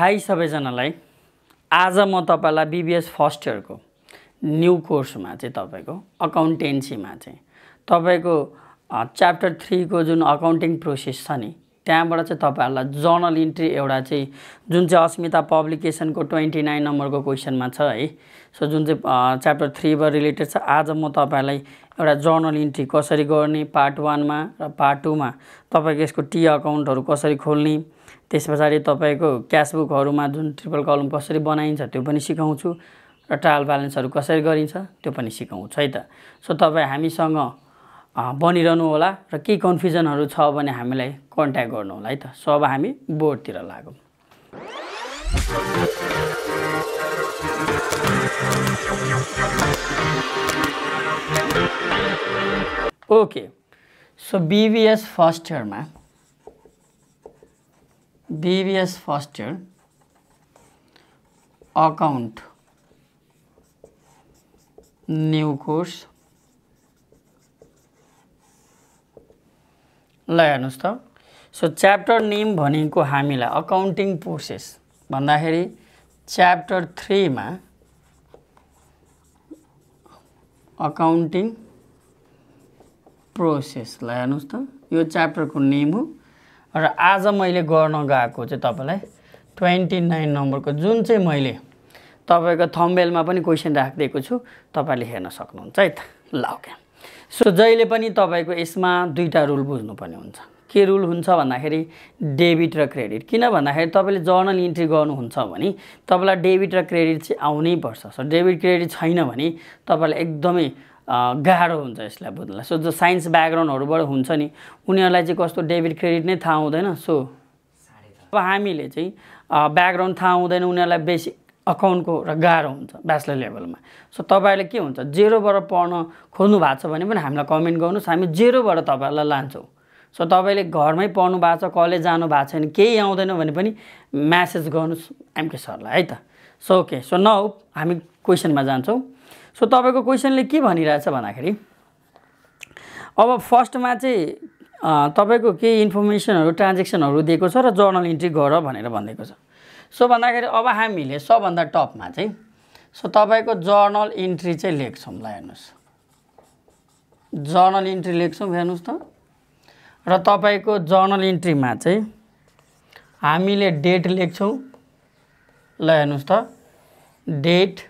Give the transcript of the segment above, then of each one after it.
high सबैजनालाई आज म तपाईँलाई बिबिएस फर्स्ट इयरको न्यु कोर्समा चाहिँ तपाईँको अकाउन्टेन्सीमा चाहिँ तपाईँको च्याप्टर थ्रीको जुन अकाउन्टिङ प्रोसेस छ नि त्यहाँबाट चाहिँ तपाईँहरूलाई जर्नल इन्ट्री एउटा चाहिँ जुन चाहिँ अस्मिता पब्लिकेसनको ट्वेन्टी नाइन नम्बरको क्वेसनमा छ है सो जुन चाहिँ च्याप्टर थ्रीबाट रिलेटेड छ आज म तपाईँलाई एउटा जर्नल इन्ट्री कसरी गर्ने पार्ट वानमा र पार्ट टूमा तपाईँको यसको टी अकाउन्टहरू कसरी खोल्ने त्यस पछाडि तपाईँको क्यासबुकहरूमा जुन ट्रिपल कलम कसरी बनाइन्छ त्यो पनि सिकाउँछु र ट्रायल ब्यालेन्सहरू कसरी गरिन्छ त्यो पनि सिकाउँछु है त सो तपाईँ हामीसँग बनिरहनु होला र केही कन्फ्युजनहरू छ भने हामीलाई कन्ट्याक्ट गर्नु होला है त सो अब हामी बोर्डतिर लागौँ ओके सो बिबिएस फर्स्ट इयरमा BVS Foster account new course ल हेर्नुहोस् त सो च्याप्टर नेम भनेको हामीलाई अकाउन्टिङ प्रोसेस भन्दाखेरि च्याप्टर थ्रीमा अकाउन्टिङ ल हेर्नुहोस् त यो च्याप्टरको नेम हो र आज मैले गर्न गएको चाहिँ तपाईँलाई ट्वेन्टी नाइन नम्बरको जुन चाहिँ मैले तपाईँको थम्बेलमा पनि क्वेसन राखिदिएको छु तपाईँले हेर्न सक्नुहुन्छ है त ल ओके सो जहिले पनि तपाईँको यसमा दुईवटा रुल बुझ्नुपर्ने हुन्छ के रुल हुन्छ भन्दाखेरि डेबिट र क्रेडिट किन भन्दाखेरि तपाईँले जर्नल इन्ट्री गर्नुहुन्छ भने तपाईँलाई डेबिट र क्रेडिट चाहिँ आउनै पर्छ सो डेबिट क्रेडिट छैन भने तपाईँलाई एकदमै गाह्रो हुन्छ यसलाई बुझ्नलाई सो जो साइन्स ब्याकग्राउन्डहरूबाट हुन्छ नि उनीहरूलाई चाहिँ कस्तो डेबिट क्रेडिट नै थाहा हुँदैन सो अब हामीले चाहिँ ब्याकग्राउन्ड थाहा हुँदैन उनीहरूलाई बेसिक अकाउन्टको र गाह्रो हुन्छ ब्याचलर लेभलमा सो तपाईँहरूले के हुन्छ जेरोबाट पढ्न खोज्नु भएको छ भने पनि हामीलाई कमेन्ट गर्नुहोस् हामी जेरोबाट तपाईँहरूलाई लान्छौँ सो तपाईँले घरमै पढ्नु भएको छ कलेज जानु भएको छैन केही आउँदैन भने पनि म्यासेज गर्नुहोस् एमके सरलाई है त सो ओके सो नौ हामी क्वेसनमा जान्छौँ सो तपाईँको क्वेसनले के भनिरहेछ भन्दाखेरि अब फर्स्टमा चाहिँ तपाईँको केही इन्फर्मेसनहरू ट्रान्जेक्सनहरू दिएको छ र जर्नल इन्ट्री गर भनेर भनिदिएको छ सो भन्दाखेरि अब हामीले सबभन्दा टपमा चाहिँ सो तपाईँको जर्नल इन्ट्री चाहिँ लेख्छौँ ल हेर्नुहोस् जर्नल इन्ट्री लेख्छौँ हेर्नुहोस् त र तपाईँको जर्नल इन्ट्रीमा चाहिँ हामीले डेट लेख्छौँ ल हेर्नुहोस् त डेट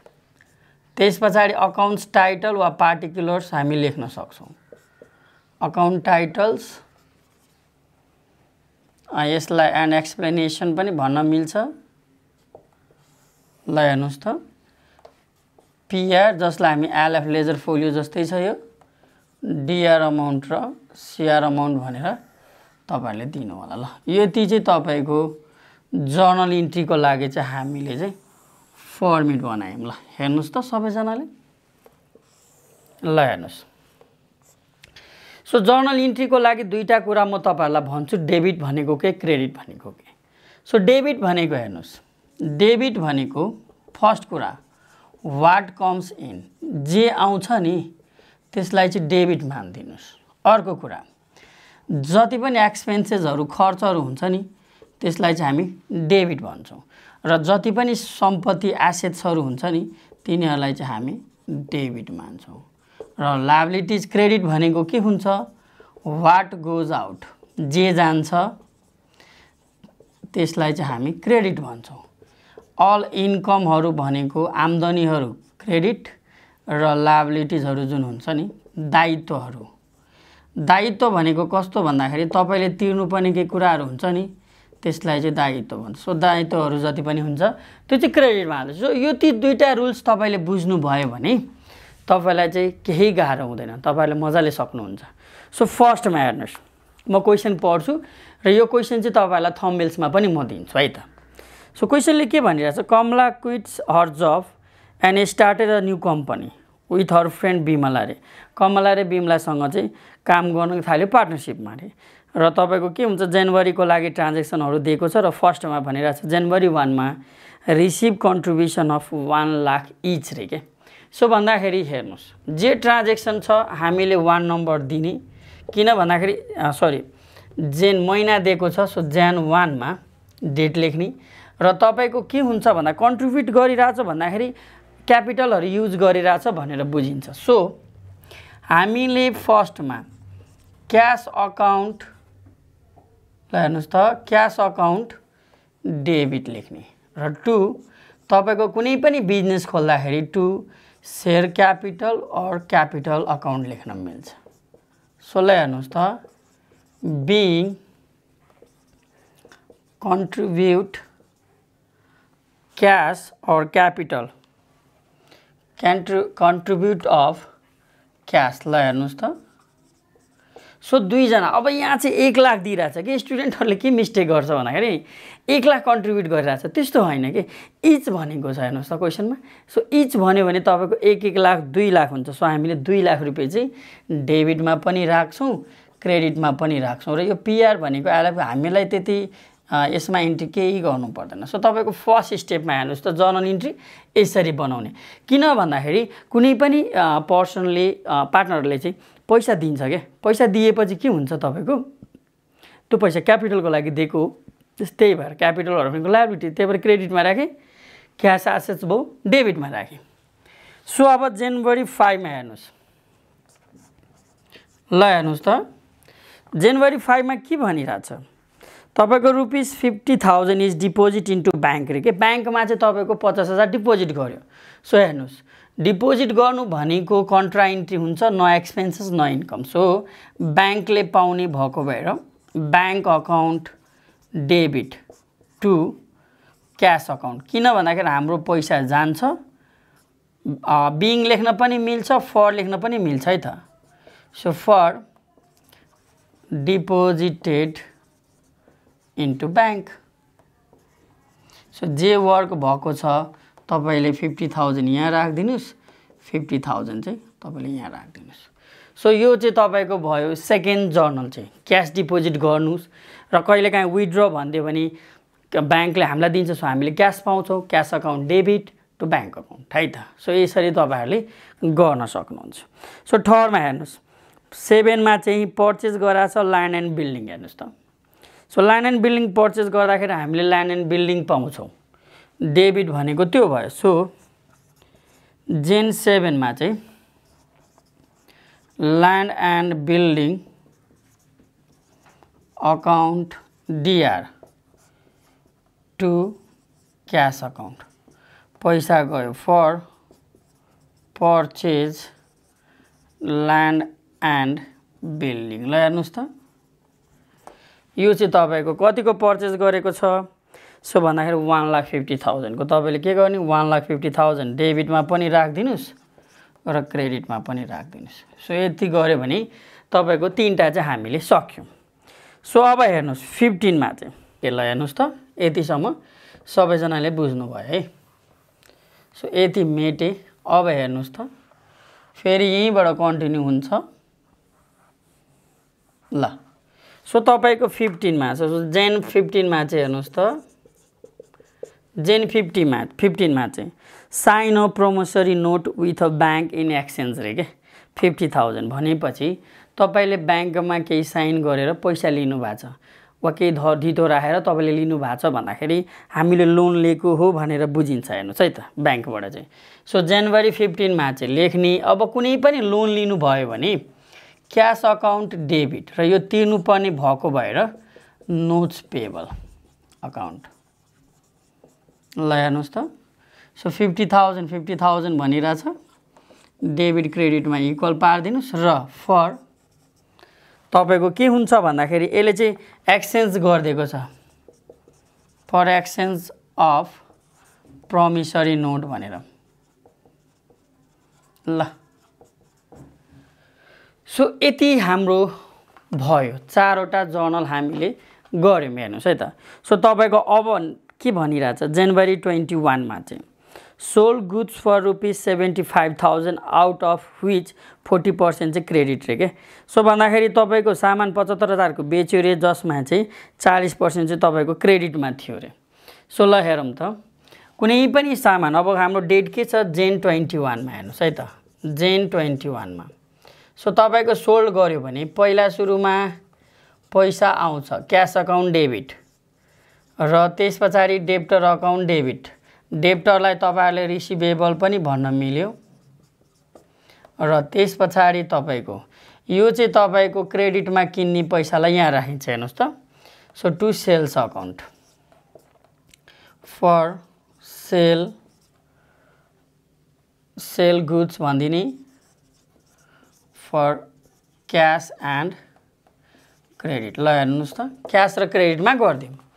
त्यस पछाडि अकाउन्ट्स टाइटल वा पार्टिकुलर्स हामी लेख्न सक्छौँ अकाउन्ट टाइटल्स यसलाई एन्ड एक्सप्लेनेसन पनि भन्न मिल्छ ल हेर्नुहोस् त पिआर जसलाई हामी एलएफ लेजर फोलियो जस्तै छ यो डिआर अमाउन्ट र सिआर अमाउन्ट भनेर तपाईँहरूले दिनु होला ल यति चाहिँ तपाईँको जर्नल इन्ट्रीको लागि चाहिँ हामीले चाहिँ फर्मिट बनायौँ ल हेर्नुहोस् त सबैजनाले ल हेर्नुहोस् सो जर्नल इन्ट्रीको लागि दुईवटा कुरा म तपाईँहरूलाई भन्छु डेबिट भनेको के क्रेडिट भनेको के सो डेबिट भनेको हेर्नुहोस् डेबिट भनेको फर्स्ट कुरा वाट कम्स इन जे आउँछ नि त्यसलाई चाहिँ डेबिट मानिदिनुहोस् अर्को कुरा जति पनि एक्सपेन्सेसहरू खर्चहरू हुन्छ नि त्यसलाई चाहिँ हामी डेबिट भन्छौँ र जति पनि सम्पत्ति एसेट्सहरू हुन्छ नि तिनीहरूलाई चाहिँ हामी डेबिट मान्छौँ र लाबिलिटिज क्रेडिट भनेको के हुन्छ वाट गोज आउट जे जान्छ त्यसलाई चाहिँ हामी क्रेडिट भन्छौँ अल इन्कमहरू भनेको आम्दनीहरू क्रेडिट र लाबिलिटिजहरू जुन हुन्छ नि दायित्वहरू दायित्व भनेको कस्तो भन्दाखेरि तपाईँले तिर्नुपर्ने केही कुराहरू हुन्छ नि त्यसलाई चाहिँ दायित्व भन्छ सो दायित्वहरू जति पनि हुन्छ त्यो चाहिँ क्रेडिटमा हाल्छ सो यो ती दुईवटा रुल्स तपाईँले बुझ्नुभयो भने तपाईँलाई चाहिँ केही गाह्रो हुँदैन तपाईँले मजाले सक्नुहुन्छ सो फर्स्टमा हेर्नुहोस् म क्वेसन पढ्छु र यो क्वेसन चाहिँ तपाईँहरूलाई थम्बेल्समा पनि म दिन्छु है त सो क्वेसनले के भनिरहेछ Kamala quits her job and started a new company with her friend Bimala रे कमला रे बिमलासँग चाहिँ काम गर्नु थाल्यो पार्टनरसिपमा अरे र तपाईँको के हुन्छ जनवरीको लागि ट्रान्जेक्सनहरू दिएको छ र फर्स्टमा भनिरहेको छ जनवरी वानमा receive contribution of one lakh each रे के सो भन्दाखेरि हेर्नुहोस् जे ट्रान्जेक्सन छ हामीले वान नम्बर दिने किन भन्दाखेरि सरी जेन महिना दिएको छ सो ज्यान वानमा डेट लेख्ने र तपाईँको के हुन्छ भन्दा कन्ट्रिब्युट गरिरहेछ भन्दाखेरि क्यापिटलहरू युज गरिरहेछ भनेर बुझिन्छ सो हामीले फर्स्टमा क्यास अकाउन्ट ल हेर्नुहोस् त क्यास अकाउन्ट डेबिट लेख्ने र टु तपाईँको कुनै पनि बिजनेस खोल्दाखेरि to share capital or capital account लेख्न मिल्छ ल हेर्नुहोस् त being contribute cash or capital क्यान्ट्रि कन्ट्रिब्युट अफ क्यास ल हेर्नुहोस् त सो दुईजना अब यहाँ चाहिँ एक लाख दिइरहेछ कि स्टुडेन्टहरूले के मिस्टेक गर्छ भन्दाखेरि एक लाख कन्ट्रिब्युट गरिरहेछ त्यस्तो होइन कि इच भनेको छ हेर्नुहोस् त क्वेसनमा सो इच भन्यो भने तपाईँको एक एक लाख दुई लाख हुन्छ सो हामीले दुई लाख रुपियाँ चाहिँ डेबिटमा पनि राख्छौँ क्रेडिटमा पनि राख्छौँ र यो पिआर भनेको आएर हामीलाई त्यति यसमा इन्ट्री केही गर्नु पर्दैन सो तपाईँको फर्स्ट स्टेपमा हेर्नुहोस् त जर्नल इन्ट्री यसरी बनाउने किन भन्दाखेरि कुनै पनि पर्सनले पार्टनरले चाहिँ पैसा दिन्छ क्या पैसा दिएपछि के हुन्छ तपाईँको त्यो पैसा क्यापिटलको लागि दिएको हो त्यही भएर क्यापिटलहरू भनेको लाइबिलिटी त्यही भएर क्रेडिटमा राखेँ क्यास आसेट्स भाउ डेबिटमा राखेँ सो अब जनवरी फाइभमा हेर्नुहोस् ल हेर्नुहोस् त जनवरी फाइभमा के भनिरहेको छ तपाईँको rupees fifty thousand is deposit into bank रे के ब्याङ्कमा चाहिँ तपाईँको पचास हजार डिपोजिट गऱ्यो सो हेर्नुहोस् डिपोजिट गर्नु भनेको कन्ट्रा हुन्छ न एक्सपेन्सेस न इन्कम सो ब्याङ्कले पाउने भएको भएर bank account debit to cash account किन भन्दाखेरि हाम्रो पैसा जान्छ बिङ लेख्न पनि मिल्छ फर लेख्न पनि मिल्छ है त so for deposited into bank so जे वर्क भएको छ तपाईँले फिफ्टी थाउजन्ड यहाँ राखिदिनुहोस् फिफ्टी थाउजन्ड चाहिँ तपाईँले यहाँ राखिदिनुहोस् सो यो चाहिँ तपाईँको भयो सेकेन्ड जर्नल चाहिँ क्यास डिपोजिट गर्नुहोस् र कहिलेकाहीँ विथड्र भनिदियो भने ब्याङ्कले हामीलाई दिन्छ सो हामीले क्यास पाउँछौँ cash account debit to bank account है त सो यसरी तपाईँहरूले गर्न सक्नुहुन्छ सो थर्डमा हेर्नुहोस् सेभेनमा चाहिँ पर्चेस गराएको छ ल्यान्ड एन्ड बिल्डिङ हेर्नुहोस् त so land and building purchase गर्दाखेरि हामीले ल्यान्ड एन्ड बिल्डिङ पाउँछौँ डेबिट भनेको त्यो भयो सो जेन सेभेनमा चाहिँ land and building account DR to cash account पैसा गयो for purchase land and building ल हेर्नुहोस् त यो चाहिँ तपाईँको कतिको पर्चेज गरेको छ सो भन्दाखेरि वान लाख फिफ्टी थाउजन्डको तपाईँले के गर्ने वान लाख फिफ्टी थाउजन्ड डेबिटमा पनि राखिदिनुहोस् र क्रेडिटमा पनि राखिदिनुहोस् सो यति गऱ्यो भने तपाईँको तिनवटा चाहिँ हामीले सक्यौँ सो अब हेर्नुहोस् फिफ्टिनमा चाहिँ यसलाई हेर्नुहोस् त यतिसम्म सबैजनाले बुझ्नुभयो है सो यति मेटे अब हेर्नुहोस् त फेरि यहीँबाट कन्टिन्यू हुन्छ ल सो तपाईँको फिफ्टिनमा छ सो जेन फिफ्टिनमा चाहिँ हेर्नुहोस् त जेन फिफ्टीमा फिफ्टिनमा चाहिँ sign a promissory note with a bank in exchange रे के फिफ्टी थाउजन्ड भनेपछि तपाईँले ब्याङ्कमा केही साइन गरेर पैसा लिनुभएको छ वा केही ध धितो राखेर तपाईँले लिनु भएको छ भन्दाखेरि हामीले लोन लिएको हो भनेर बुझिन्छ हेर्नुहोस् है त ब्याङ्कबाट चाहिँ सो जनवरी फिफ्टिनमा चाहिँ लेख्ने अब कुनै पनि लोन लिनुभयो भने क्यास अकाउन्ट डेबिट र यो तिर्नुपर्ने भएको भएर नोट्स पेबल अकाउन्ट ल हेर्नुहोस् त so fifty thousand fifty thousand भनिरहेछ डेबिट क्रेडिटमा इक्वल पारिदिनुहोस् र फर तपाईँको के हुन्छ भन्दाखेरि यसले चाहिँ एक्सचेन्ज गरिदिएको छ for exchange of promissory note भनेर ल सो यति हाम्रो भयो चारवटा जर्नल हामीले गऱ्यौँ हेर्नुहोस् है त सो तपाईँको अब के भनिरहेछ जनवरी ट्वेन्टी वानमा चाहिँ sold goods for rupees seventy five thousand out of which forty percent चाहिँ क्रेडिट रे के सो भन्दाखेरि तपाईँको सामान पचहत्तर हजारको बेच्यो रे जसमा चाहिँ चालिस पर्सेन्ट चाहिँ तपाईँको क्रेडिटमा थियो अरे सो ल हेरौँ त कुनै पनि सामान अब हाम्रो डेट के छ जेन ट्वेन्टी वानमा हेर्नुहोस् है त जेन ट्वेन्टी वानमा सो तपाईँको सोल्ड गऱ्यो भने पहिला सुरुमा पैसा आउँछ क्यास अकाउन्ट डेबिट र त्यस पछाडि डेप्टर अकाउन्ट डेबिट डेप्टरलाई तपाईँहरूले रिसिभेबल पनि भन्न मिल्यो र त्यस पछाडि तपाईँको यो चाहिँ तपाईँको क्रेडिटमा किन्ने पैसालाई यहाँ राखिन्छ हेर्नुहोस् त so to sales account for sell sell goods भनिदिने फर क्यास एन्ड क्रेडिट ल हेर्नुहोस् त क्यास र क्रेडिटमा गरिदिउँ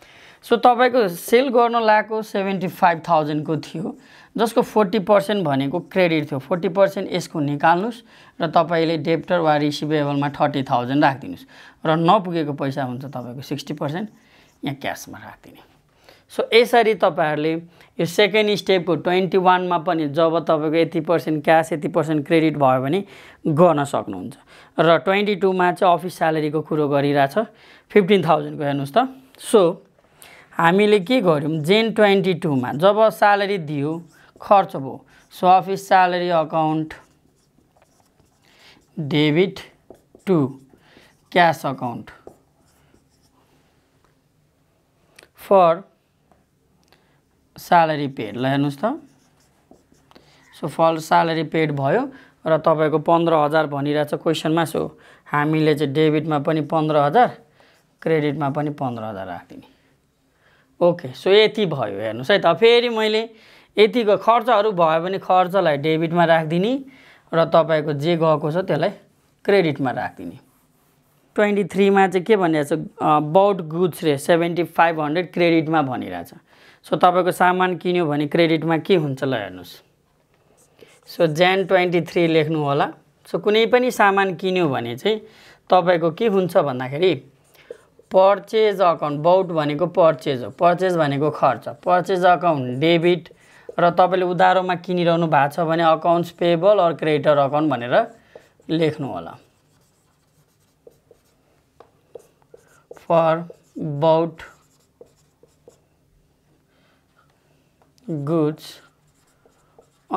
सो तपाईँको सेल गर्न लागेको सेभेन्टी फाइभ थाउजन्डको थियो जसको फोर्टी पर्सेन्ट भनेको क्रेडिट थियो फोर्टी पर्सेन्ट यसको निकाल्नुहोस् र तपाईँले डेप्टर वा रिसिभेबलमा थर्टी थाउजन्ड राखिदिनुहोस् र नपुगेको पैसा हुन्छ तपाईँको सिक्सटी पर्सेन्ट यहाँ क्यासमा राखिदिने सो यसरी तपाईँहरूले यो सेकेन्ड स्टेपको ट्वेन्टी वानमा पनि जब तपाईँको यति पर्सेन्ट क्यास यति पर्सेन्ट क्रेडिट भयो भने गर्न सक्नुहुन्छ र ट्वेन्टी टूमा चाहिँ अफिस स्यालेरीको कुरो गरिरहेछ फिफ्टिन थाउजन्डको हेर्नुहोस् त सो हामीले के गर्यौँ जेन ट्वेन्टी टूमा जब स्यालेरी दियो खर्च भयो so office salary account debit to cash account for salary paid ल हेर्नुहोस् त सो फर स्यालेरी पेड भयो र तपाईँको पन्ध्र हजार छ क्वेसनमा सो हामीले चाहिँ डेबिटमा पनि पन्ध्र हजार क्रेडिटमा पनि पन्ध्र हजार राखिदिने ओके सो यति भयो हेर्नुहोस् है त फेरि मैले यतिको खर्चहरू भयो भने खर्चलाई डेबिटमा राखिदिने र तपाईँको जे गएको छ त्यसलाई क्रेडिटमा राखिदिने ट्वेन्टी थ्रीमा चाहिँ के छ बाउट गुड्स रे सेभेन्टी फाइभ हन्ड्रेड क्रेडिटमा भनिरहेछ सो तपाईँको सामान किन्यो भने क्रेडिटमा के हुन्छ ल हेर्नुहोस् सो जेन ट्वेन्टी थ्री लेख्नु होला सो कुनै पनि सामान किन्यो भने चाहिँ तपाईँको के हुन्छ भन्दाखेरि पर्चेज अकाउन्ट बाउट भनेको पर्चेज हो पर्चेज भनेको खर्च पर्चेज अकाउन्ट डेबिट र तपाईँले उधारोमा किनिरहनु भएको छ भने accounts payable or creditor account भनेर लेख्नु होला for bought goods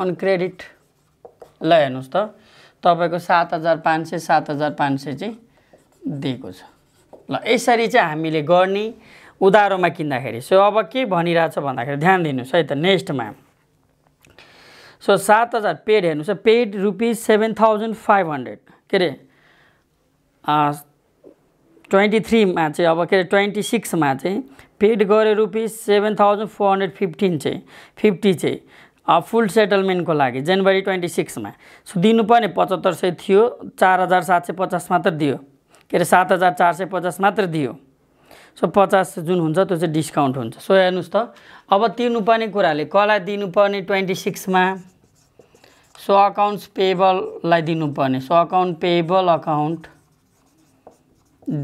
on credit ल हेर्नुहोस् त तपाईँको सात हजार पाँच सय सात हजार पाँच सय चाहिँ दिएको छ ल यसरी चाहिँ हामीले गर्ने उधारोमा किन्दाखेरि सो अब के भनिरहेछ भन्दाखेरि ध्यान दिनुहोस् है त नेक्स्टमा सो सात हजार पेड हेर्नुहोस् paid rupees seven thousand five hundred के अरे ट्वेन्टी थ्रीमा चाहिँ अब के अरे ट्वेन्टी सिक्समा चाहिँ पेड गरे rupees seven thousand four hundred fifteen चाहिँ फिफ्टी चाहिँ फुल सेटलमेन्टको लागि जनवरी ट्वेन्टी सिक्समा सो दिनुपर्ने पचहत्तर सय थियो चार हजार सात सय पचास मात्र दियो के अरे सात हजार चार सय पचास मात्र दियो सो पचास जुन हुन्छ त्यो चाहिँ डिस्काउन्ट हुन्छ सो हेर्नुहोस् त अब तिर्नुपर्ने कुराले कसलाई दिनुपर्ने ट्वेन्टी सिक्समा सो अकाउन्ट्स पेबललाई दिनुपर्ने so account payable account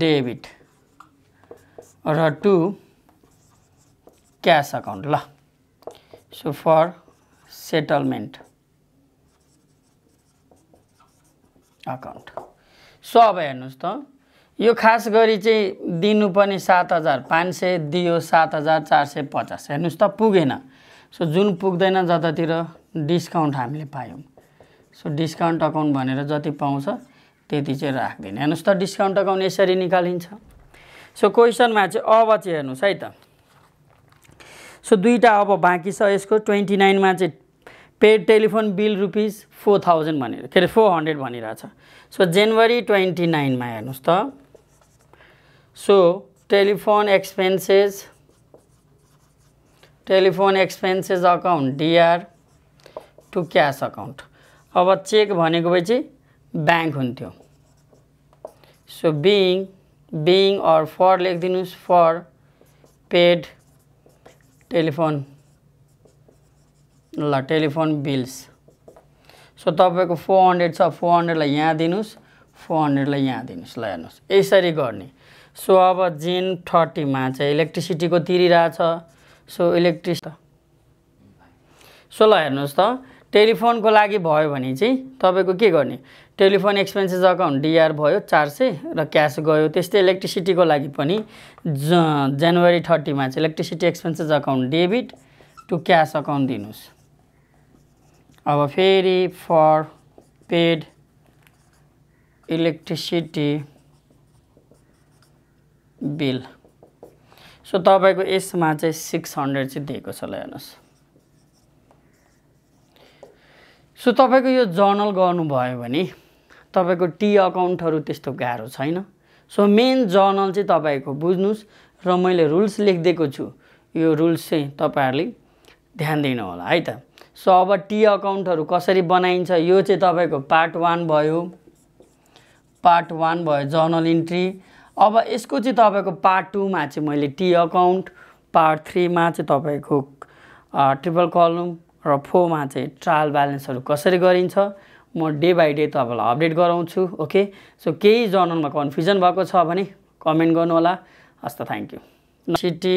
debit र टु क्यास अकाउन्ट ल so for settlement account so अब हेर्नुहोस् त यो खास गरी चाहिँ दिनुपर्ने सात हजार पाँच सय दियो सात हजार चार सय पचास हेर्नुहोस् त पुगेन सो जुन पुग्दैन जतातिर डिस्काउन्ट हामीले पायौँ सो डिस्काउन्ट अकाउन्ट भनेर जति पाउँछ त्यति चाहिँ राख्दैन हेर्नुहोस् त डिस्काउन्ट अकाउन्ट यसरी निकालिन्छ सो क्वेसनमा चाहिँ अब चाहिँ हेर्नुहोस् है त सो दुईवटा अब बाँकी छ यसको ट्वेन्टी नाइनमा चाहिँ paid telephone bill rupees four thousand भनेर के अरे फोर हन्ड्रेड भनिरहेछ सो जनवरी ट्वेन्टी नाइनमा हेर्नुहोस् त so telephone expenses telephone expenses account DR to cash account अब चेक भनेको पछि ब्याङ्क हुन्थ्यो so being being or for लेखिदिनुहोस् फर पेड टेलिफोन ल टेलिफोन बिल्स सो तपाईँको फोर हन्ड्रेड छ फोर हन्ड्रेडलाई यहाँ दिनुहोस् फोर हन्ड्रेडलाई यहाँ दिनुहोस् ल हेर्नुहोस् यसरी गर्ने सो अब जेन थर्टीमा चाहिँ इलेक्ट्रिसिटीको तिरिरहेछ सो इलेक्ट्रिस सो ल हेर्नुहोस् त टेलिफोनको लागि भयो भने चाहिँ तपाईँको के गर्ने टेलिफोन एक्सपेन्सेस अकाउन्ट डिआर भयो चार सय र क्यास गयो त्यस्तै इलेक्ट्रिसिटीको लागि पनि ज जनवरी थर्टीमा चाहिँ electricity expenses account debit to cash account दिनुहोस् अब फेरि for paid electricity bill so तपाईँको यसमा चाहिँ सिक्स हन्ड्रेड चाहिँ दिएको छ ल हेर्नुहोस् सो तपाईँको यो जर्नल गर्नुभयो भने तपाईँको टी अकाउन्टहरू त्यस्तो गाह्रो छैन सो मेन जर्नल चाहिँ तपाईँको बुझ्नुहोस् र मैले रुल्स लेखिदिएको छु यो रुल्स चाहिँ तपाईँहरूले ध्यान दिनु होला है त सो अब टी अकाउन्टहरू कसरी बनाइन्छ यो चाहिँ तपाईँको पार्ट वान भयो पार्ट वान भयो जर्नल इन्ट्री अब यसको चाहिँ तपाईँको पार्ट टूमा चाहिँ मैले टी अकाउन्ट पार्ट थ्रीमा चाहिँ तपाईँको ट्रिपल कलम र फोरमा चाहिँ ट्रायल ब्यालेन्सहरू कसरी गरिन्छ म डे बाई डे तपाईँलाई अपडेट गराउँछु ओके सो केही जर्नलमा कन्फ्युजन भएको छ भने कमेन्ट गर्नुहोला हस् त थ्याङ्क यू सिटी